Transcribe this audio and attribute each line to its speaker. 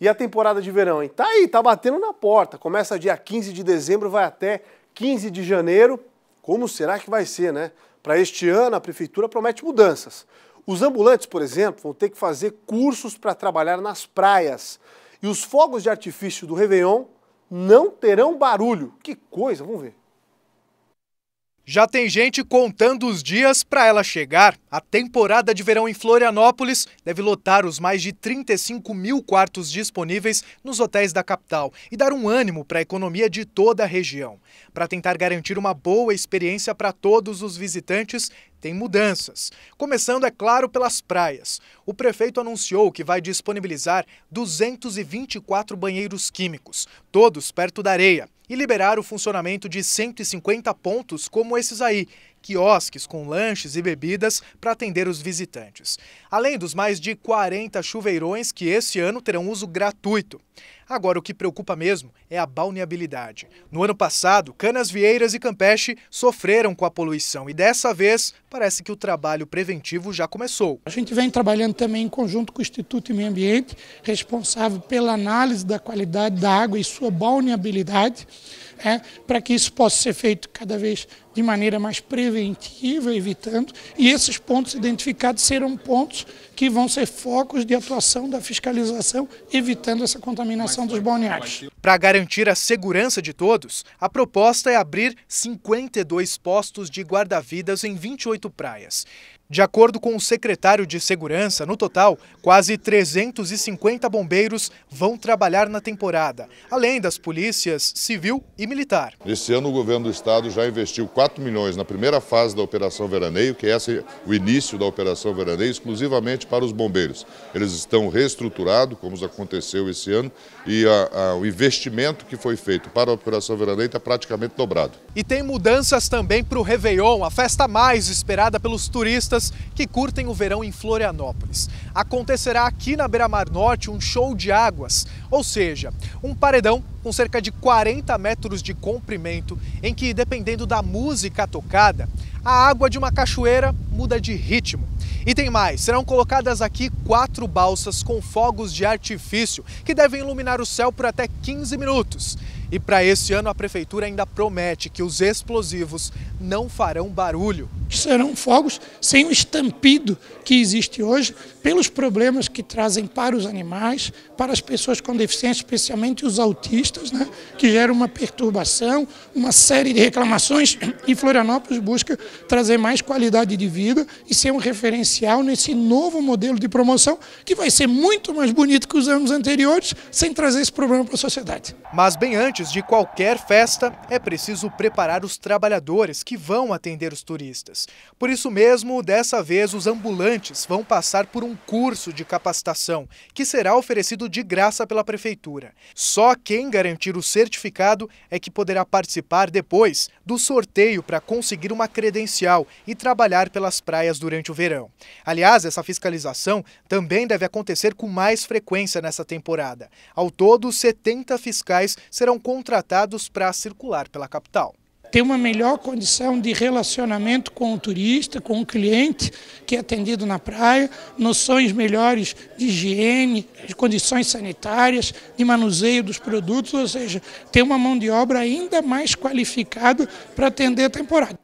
Speaker 1: E a temporada de verão, hein? Tá aí, tá batendo na porta. Começa dia 15 de dezembro, vai até 15 de janeiro. Como será que vai ser, né? Para este ano, a prefeitura promete mudanças. Os ambulantes, por exemplo, vão ter que fazer cursos para trabalhar nas praias. E os fogos de artifício do Réveillon não terão barulho. Que coisa, vamos ver. Já tem gente contando os dias para ela chegar. A temporada de verão em Florianópolis deve lotar os mais de 35 mil quartos disponíveis nos hotéis da capital e dar um ânimo para a economia de toda a região. Para tentar garantir uma boa experiência para todos os visitantes, tem mudanças. Começando, é claro, pelas praias. O prefeito anunciou que vai disponibilizar 224 banheiros químicos, todos perto da areia e liberar o funcionamento de 150 pontos como esses aí, quiosques com lanches e bebidas para atender os visitantes. Além dos mais de 40 chuveirões que este ano terão uso gratuito. Agora, o que preocupa mesmo é a balneabilidade. No ano passado, Canas Vieiras e Campeche sofreram com a poluição e dessa vez parece que o trabalho preventivo já começou. A gente vem trabalhando também em conjunto com o Instituto Meio Ambiente, responsável
Speaker 2: pela análise da qualidade da água e sua balneabilidade, é, para que isso possa ser feito cada vez de maneira mais preventiva, evitando, e esses pontos identificados serão pontos que vão ser focos de atuação da fiscalização, evitando essa contaminação contaminação dos balneários.
Speaker 1: Para garantir a segurança de todos, a proposta é abrir 52 postos de guarda-vidas em 28 praias. De acordo com o secretário de Segurança, no total, quase 350 bombeiros vão trabalhar na temporada, além das polícias civil e militar.
Speaker 2: Esse ano o governo do estado já investiu 4 milhões na primeira fase da Operação Veraneio, que é esse, o início da Operação Veraneio, exclusivamente para os bombeiros. Eles estão reestruturados, como aconteceu esse ano, e a, a, o investimento que foi feito para a Operação Veraneio está praticamente
Speaker 1: dobrado. E tem mudanças também para o Réveillon, a festa mais esperada pelos turistas que curtem o verão em Florianópolis. Acontecerá aqui na Beira-Mar Norte um show de águas, ou seja, um paredão com cerca de 40 metros de comprimento, em que, dependendo da música tocada, a água de uma cachoeira muda de ritmo. E tem mais: serão colocadas aqui quatro balsas com fogos de artifício que devem iluminar o céu por até 15 minutos. E para esse ano, a prefeitura ainda promete que os explosivos não farão barulho. Serão fogos sem o
Speaker 2: estampido que existe hoje, pelos problemas que trazem para os animais, para as pessoas com deficiência, especialmente os autistas né, que gera uma perturbação, uma série de reclamações, e Florianópolis busca trazer mais qualidade de vida e ser um referencial nesse novo modelo de promoção, que vai ser muito mais bonito que os anos anteriores,
Speaker 1: sem trazer esse problema para a sociedade. Mas bem antes de qualquer festa, é preciso preparar os trabalhadores que vão atender os turistas. Por isso mesmo, dessa vez, os ambulantes vão passar por um curso de capacitação, que será oferecido de graça pela Prefeitura. Só quem ganha garantir o certificado é que poderá participar depois do sorteio para conseguir uma credencial e trabalhar pelas praias durante o verão. Aliás, essa fiscalização também deve acontecer com mais frequência nessa temporada. Ao todo, 70 fiscais serão contratados para circular pela capital
Speaker 2: ter uma melhor condição de relacionamento com o turista, com o cliente que é atendido na praia, noções melhores de higiene, de condições sanitárias, de manuseio dos produtos, ou seja, ter uma mão de obra ainda mais qualificada para atender a temporada.